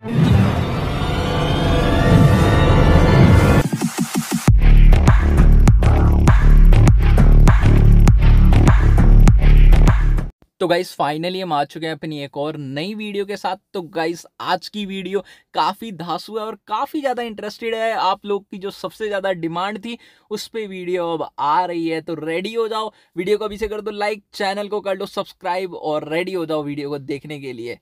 तो guys finally हम आ चुके हैं अपनी एक और नई वीडियो के साथ तो गाइस आज की वीडियो काफ़ी धासु है और काफ़ी ज़्यादा इंटरेस्टेड है आप लोग की जो सबसे ज़्यादा डिमांड थी उस पर वीडियो अब आ रही है तो रेडी हो जाओ वीडियो को अभी से कर दो लाइक चैनल को कर दो सब्सक्राइब और रेडी हो जाओ वीडियो को देखने के लिए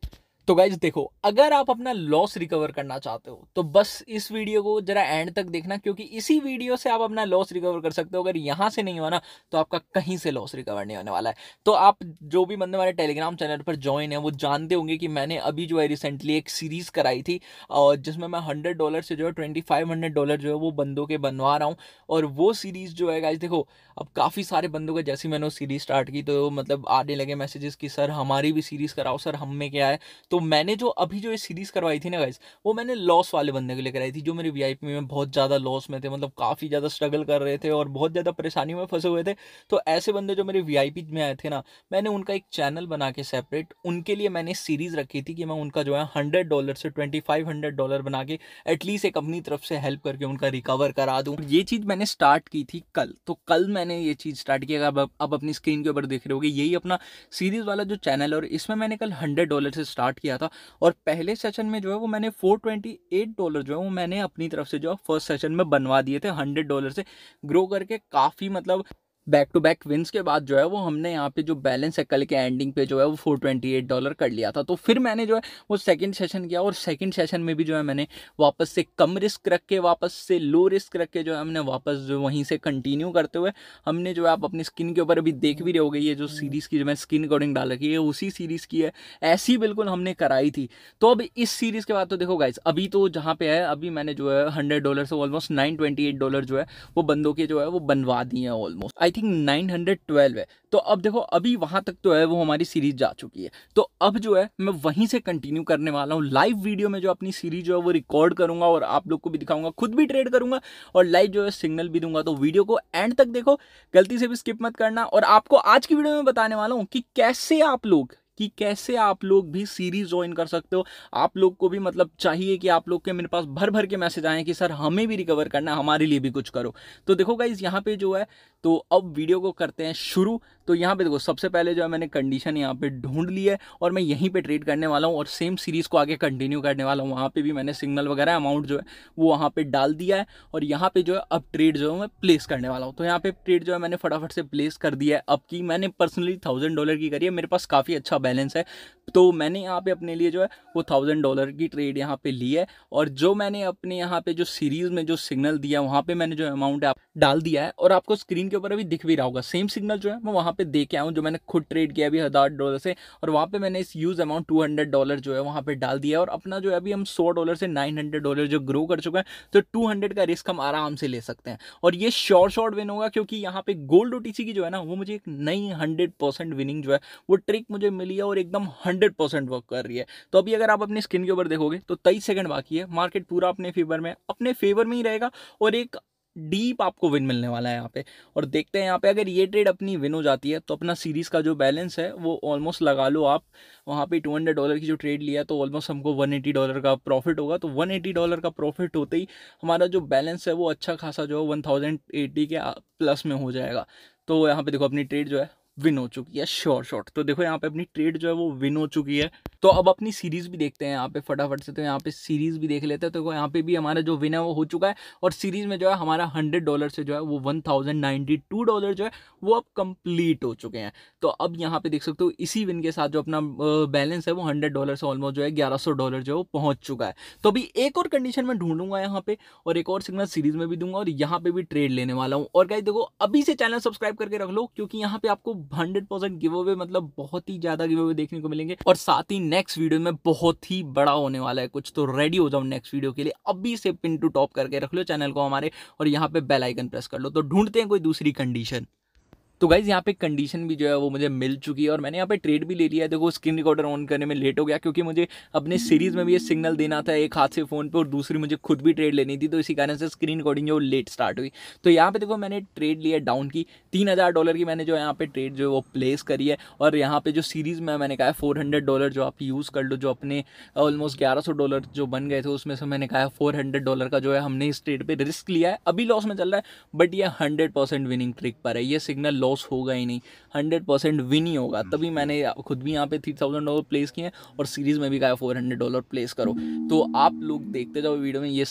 तो गाइज देखो अगर आप अपना लॉस रिकवर करना चाहते हो तो बस इस वीडियो को जरा एंड तक देखना क्योंकि इसी वीडियो से आप अपना लॉस रिकवर कर सकते हो अगर यहां से नहीं हुआ ना तो आपका कहीं से लॉस रिकवर नहीं होने वाला है तो आप जो भी बंदे हमारे टेलीग्राम चैनल पर ज्वाइन है वो जानते होंगे कि मैंने अभी जो है रिसेंटली एक सीरीज़ कराई थी और जिसमें मैं हंड्रेड डॉलर से जो है ट्वेंटी फाइव हंड्रेड डॉलर जो है वो बंदों के बनवा रहा हूँ और वो सीरीज़ जो है गाइज देखो अब काफ़ी सारे बंदों का जैसे मैंने वो सीरीज़ स्टार्ट की तो मतलब आने लगे मैसेजेस कि सर हमारी भी सीरीज़ कराओ सर हम में क्या है तो तो मैंने जो अभी जो ये सीरीज़ करवाई थी ना गाइज वो मैंने लॉस वाले बंदे के लिए कराई थी जो मेरे वीआईपी में बहुत ज़्यादा लॉस में थे मतलब काफ़ी ज़्यादा स्ट्रगल कर रहे थे और बहुत ज़्यादा परेशानियों में फंसे हुए थे तो ऐसे बंदे जो मेरे वीआईपी में आए थे ना मैंने उनका एक चैनल बना के सेपरेट उनके लिए मैंने सीरीज़ रखी थी कि मैं उनका जो है हंड्रेड डॉलर से ट्वेंटी फाइव हंड्रेड डॉलर बना के एटलीस्ट एक अपनी तरफ से हेल्प करके उनका रिकवर करा दूँ ये चीज़ मैंने स्टार्ट की थी कल तो कल मैंने ये चीज़ स्टार्ट की अगर अब अपनी स्क्रीन के ऊपर देख रहे हो यही अपना सीरीज़ वाला जो चैनल है और इसमें मैंने कल हंड्रेड डॉलर से स्टार्ट किया था और पहले सेशन में जो है वो मैंने 428 डॉलर जो है वो मैंने अपनी तरफ से जो है फर्स्ट सेशन में बनवा दिए थे 100 डॉलर से ग्रो करके काफ़ी मतलब बैक टू बैक विंस के बाद जो है वो हमने यहाँ पे जो बैलेंस है कल के एंडिंग पे जो है वो फोर ट्वेंटी एट डॉलर कर लिया था तो फिर मैंने जो है वो सेकंड सेशन किया और सेकंड सेशन में भी जो है मैंने वापस से कम रिस्क रख के वापस से लो रिस्क रख के जो है हमने वापस जो वहीं से कंटिन्यू करते हुए हमने जो है आप अपनी स्किन के ऊपर अभी देख भी रहे हो ये जो सीरीज़ हम्म। की जो मैं स्किन अकॉर्डिंग डाल रखी है उसी सीरीज़ की है ऐसी बिल्कुल हमने कराई थी तो अब इस सीरीज़ के बाद तो देखो गाइज अभी तो जहाँ पे है अभी मैंने जो है हंड्रेड डॉलर से almost nine twenty eight dollar जो है वो बंदों के जो है वो बनवा दिए हैं ऑलमोस्ट आई थिंक 912 है तो अब देखो अभी वहां तक तो है वो हमारी सीरीज जा चुकी है तो अब जो है मैं वहीं से कंटिन्यू करने वाला हूँ लाइव वीडियो में जो अपनी सीरीज जो है वो रिकॉर्ड करूंगा और आप लोग को भी दिखाऊंगा खुद भी ट्रेड करूंगा और लाइव जो है सिग्नल भी दूंगा तो वीडियो को एंड तक देखो गलती से भी स्किप मत करना और आपको आज की वीडियो में बताने वाला हूँ कि कैसे आप लोग कि कैसे आप लोग भी सीरीज ज्वाइन कर सकते हो आप लोग को भी मतलब चाहिए कि आप लोग के मेरे पास भर भर के मैसेज आए कि सर हमें भी रिकवर करना हमारे लिए भी कुछ करो तो देखो गाइज यहाँ पे जो है तो अब वीडियो को करते हैं शुरू तो यहाँ पे देखो सबसे पहले जो है मैंने कंडीशन यहाँ पे ढूंढ ली है और मैं यहीं पे ट्रेड करने वाला हूँ और सेम सीरीज़ को आगे कंटिन्यू करने वाला हूँ वहाँ पे भी मैंने सिग्नल वगैरह अमाउंट जो है वो वहाँ पे डाल दिया है और यहाँ पे जो है अब ट्रेड जो है मैं प्लेस करने वाला हूँ तो यहाँ पे ट्रेड जो है मैंने फटाफट से प्लेस कर दिया है अब की मैंने पर्सनली थाउजेंड डॉलर की करी है मेरे पास काफ़ी अच्छा बैलेंस है तो मैंने यहाँ पर अपने लिए जो है वो थाउजेंड डॉलर की ट्रेड यहाँ पर ली है और जो मैंने अपने यहाँ पर जो सीरीज़ में जो सिग्नल दिया वहाँ पर मैंने जो अमाउंट डाल दिया है और आपको स्क्रीन के ऊपर अभी दिख भी रहा होगा सेम सिग्नल जो है मैं वहाँ पे दे के आऊँ जो मैंने खुद ट्रेड किया अभी हज़ार डॉलर से और वहाँ पे मैंने इस use amount two hundred dollar जो है वहाँ पे डाल दिया और अपना जो है अभी हम सौ डॉलर से नाइन हंड्रेड डॉलर जो ग्रो कर चुका है तो टू हंड्रेड का रिस्क हम आराम से ले सकते हैं और ये शॉर्ट शॉर्ट विन होगा क्योंकि यहाँ पे गोल्ड ओ की जो है ना वो मुझे एक नई हंड्रेड परसेंट विनिंग जो है वो ट्रिक मुझे मिली है और एकदम हंड्रेड परसेंट वर्क कर रही है तो अभी अगर आप अपनी स्क्रीन के ऊपर देखोगे तो तेईस सेकंड बाकी है मार्केट पूरा अपने फेवर में अपने फेवर में ही रहेगा और एक डीप आपको विन मिलने वाला है यहाँ पे और देखते हैं यहाँ पे अगर ये ट्रेड अपनी विन हो जाती है तो अपना सीरीज़ का जो बैलेंस है वो ऑलमोस्ट लगा लो आप वहाँ पे टू हंड्रेड डॉलर की जो ट्रेड लिया तो ऑलमोस्ट हमको वन एटी डॉलर का प्रॉफिट होगा तो वन एटी डॉलर का प्रॉफिट होते ही हमारा जो बैलेंस है वो अच्छा खासा जो है वन थाउजेंड एटी के प्लस में हो जाएगा तो यहाँ पर देखो अपनी ट्रेड जो है विन हो चुकी है श्योर शॉट तो देखो यहाँ पे अपनी ट्रेड जो है वो विन हो चुकी है तो अब अपनी सीरीज भी देखते हैं यहाँ पे फटाफट से तो यहाँ पे सीरीज भी देख लेते हैं तो यहाँ पे भी हमारा जो विन है वो हो चुका है और सीरीज में जो है हमारा हंड्रेड डॉलर से जो है वो one thousand ninety two dollar जो है वो अब कंप्लीट हो चुके हैं तो अब यहाँ पे देख सकते हो इसी विन के साथ जो अपना बैलेंस है वो हंड्रेड डॉलर से ऑलमोस्ट जो है ग्यारह सौ डॉलर जो है वो पहुंच चुका है तो अभी एक और कंडीशन में ढूंढूंगा यहाँ पे और एक और सिग्नल सीरीज में भी दूंगा और यहाँ पे भी ट्रेड लेने वाला हूँ और कहीं देखो अभी से चैनल सब्सक्राइब करके रख लो क्योंकि यहाँ पे आपको हंड्रेड परसेंट गिव अवे मतलब बहुत ही ज़्यादा गिव अवे देखने को मिलेंगे और साथ ही नेक्स्ट वीडियो में बहुत ही बड़ा होने वाला है कुछ तो रेडी हो जाओ नेक्स्ट वीडियो के लिए अभी से पिन टू टॉप करके रख लो चैनल को हमारे और यहाँ पे बेल आइकन प्रेस कर लो तो ढूंढते हैं कोई दूसरी कंडीशन तो गाइज़ यहाँ पे कंडीशन भी जो है वो मुझे मिल चुकी है और मैंने यहाँ पे ट्रेड भी ले लिया है देखो स्क्रीन रिकॉर्डर ऑन करने में लेट हो गया क्योंकि मुझे अपने सीरीज़ में भी ये सिग्नल देना था एक हाथ से फ़ोन पे और दूसरी मुझे खुद भी ट्रेड लेनी थी तो इसी कारण से स्क्रीन रिकॉर्डिंग जो लेट स्टार्ट हुई तो यहाँ पर देखो मैंने ट्रेड लिया डाउन की तीन डॉलर की मैंने जो यहाँ पर ट्रेड जो है वो प्लेस करी है और यहाँ पर जो सीरीज़ में मैंने कहा है फोर डॉलर जो आप यूज़ कर लो जो अपने ऑलमोस्ट ग्यारह डॉलर जो बन गए थे उसमें से मैंने कहा है हंड्रेड डॉलर का जो है हमने इस ट्रेड पर रिस्क लिया है अभी लॉस में चल रहा है बट ये हंड्रेड विनिंग ट्रिक पर है ये सिग्नल लॉस होगा ही नहीं हंड्रेड परसेंट विन ही होगा hmm. तभी मैंने खुद भी यहाँ पे थ्री थाउजेंड डॉलर प्लेस किए हैं और सीरीज़ में भी कहा फोर हंड्रेड डॉलर प्लेस करो तो आप लोग देखते जाओ वीडियो में ये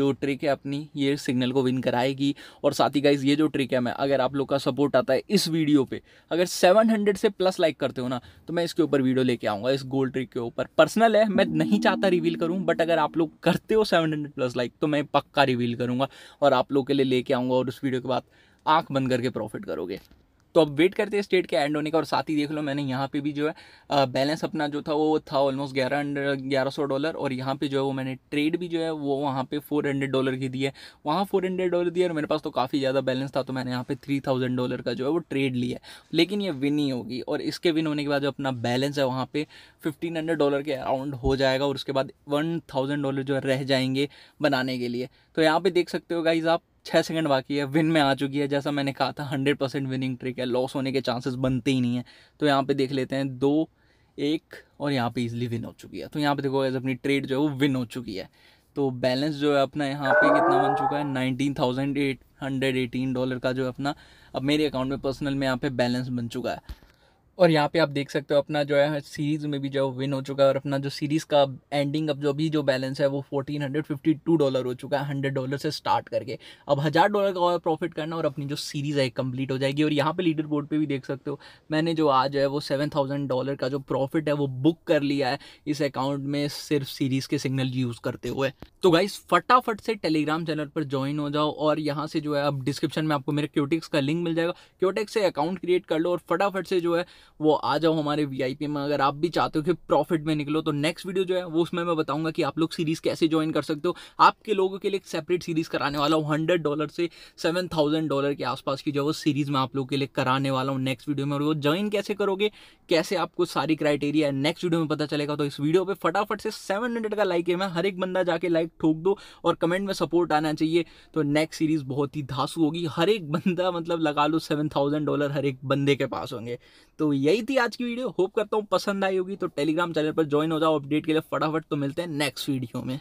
जो ट्रिक है अपनी ये सिग्नल को विन कराएगी और साथ ही गाइज ये जो ट्रिक है मैं अगर आप लोग का सपोर्ट आता है इस वीडियो पर अगर सेवन से प्लस लाइक करते हो ना तो मैं इसके ऊपर वीडियो लेके आऊँगा इस गोल्ड ट्रिक के ऊपर पर्सनल है मैं नहीं चाहता रिवील करूँ बट अगर आप लोग करते हो सेवन हंड्रेड प्लस लाइक तो मैं पक्का रिवील करूँगा और आप लोग के लिए लेके आऊँगा और उस वीडियो के बाद आंख बंद करके प्रॉफिट करोगे तो अब वेट करते हैं स्टेट के एंड होने का और साथ ही देख लो मैंने यहाँ पे भी जो है बैलेंस अपना जो था वो था ऑलमोस्ट ग्यारह हंड्रेड ग्यारह सौ डॉलर और यहाँ पे जो है वो मैंने ट्रेड भी जो है वो वहाँ पे फोर हंड्रेड डॉलर की दी है वहाँ फोर हंड्रेड डॉलर दिए और मेरे पास तो काफ़ी ज़्यादा बैलेंस था तो मैंने यहाँ पर थ्री थाउजेंड डॉलर का जो है वो ट्रेड लिया लेकिन ये विन ही होगी और इसके विन होने के बाद जो अपना बैलेंस है वहाँ पर फिफ्टीन हंड्रेड डॉलर के अराउंड हो जाएगा और उसके बाद वन थाउजेंड डॉलर जो है रह जाएंगे बनाने के लिए तो यहाँ पर देख सकते हो गाइज आप छः सेकंड बाकी है विन में आ चुकी है जैसा मैंने कहा था हंड्रेड परसेंट विनिंग ट्रिक है लॉस होने के चांसेस बनते ही नहीं है तो यहाँ पे देख लेते हैं दो एक और यहाँ पे इजीली विन हो चुकी है तो यहाँ पे देखो एज अपनी ट्रेड जो है वो विन हो चुकी है तो बैलेंस जो है अपना यहाँ पे कितना बन चुका है nineteen thousand eight hundred eighteen dollar का जो है अपना अब मेरे अकाउंट में पर्सनल में यहाँ पे बैलेंस बन चुका है और यहाँ पे आप देख सकते हो अपना जो है सीरीज़ में भी जो विन हो चुका है और अपना जो सीरीज़ का एंडिंग अब जो भी जो बैलेंस है वो fourteen hundred fifty two dollar हो चुका है हंड्रेड डॉलर से स्टार्ट करके अब हज़ार डॉलर का और प्रॉफिट करना और अपनी जो सीरीज़ है कंप्लीट हो जाएगी और यहाँ पे लीडर बोर्ड पर भी देख सकते हो मैंने जो आज है वो सेवन थाउजेंड डॉलर का जो प्रॉफिट है वो बुक कर लिया है इस अकाउंट में सिर्फ सीरीज़ के सिग्नल यूज़ करते हुए तो गाइस फटाफट से टेलीग्राम चैनल पर ज्वाइन हो जाओ और यहाँ से जो है अब डिस्क्रिप्शन में आपको मेरे क्यूटिक्स का लिंक मिल जाएगा क्योटेक्स से अकाउंट क्रिएट कर लो और फटाफट से जो है वो आ जाओ हमारे वी में अगर आप भी चाहते हो कि प्रॉफिट में निकलो तो नेक्स्ट वीडियो जो है वो उसमें मैं बताऊंगा कि आप लोग सीरीज कैसे ज्वाइन कर सकते हो आपके लोगों के लिए एक सेपरेट सीरीज कराने वाला हूँ हंड्रेड डॉलर से सेवन थाउजेंड डॉलर के आसपास की जो वो सीरीज मैं आप लोगों के लिए कराने वाला हूँ नेक्स्ट वीडियो में और वो ज्वाइन कैसे करोगे कैसे आपको सारी क्राइटेरिया नेक्स्ट वीडियो में पता चलेगा तो इस वीडियो पर फटाफट से सेवन का लाइक है मैं हर एक बंदा जाके लाइक ठोक दो और कमेंट में सपोर्ट आना चाहिए तो नेक्स्ट सीरीज बहुत ही धांसू होगी हर एक बंदा मतलब लगा लो सेवन डॉलर हर एक बंदे के पास होंगे तो यही थी आज की वीडियो होप करता हूँ पसंद आई होगी तो टेलीग्राम चैनल पर ज्वाइन हो जाओ अपडेट के लिए फटाफट तो मिलते हैं नेक्स्ट वीडियो में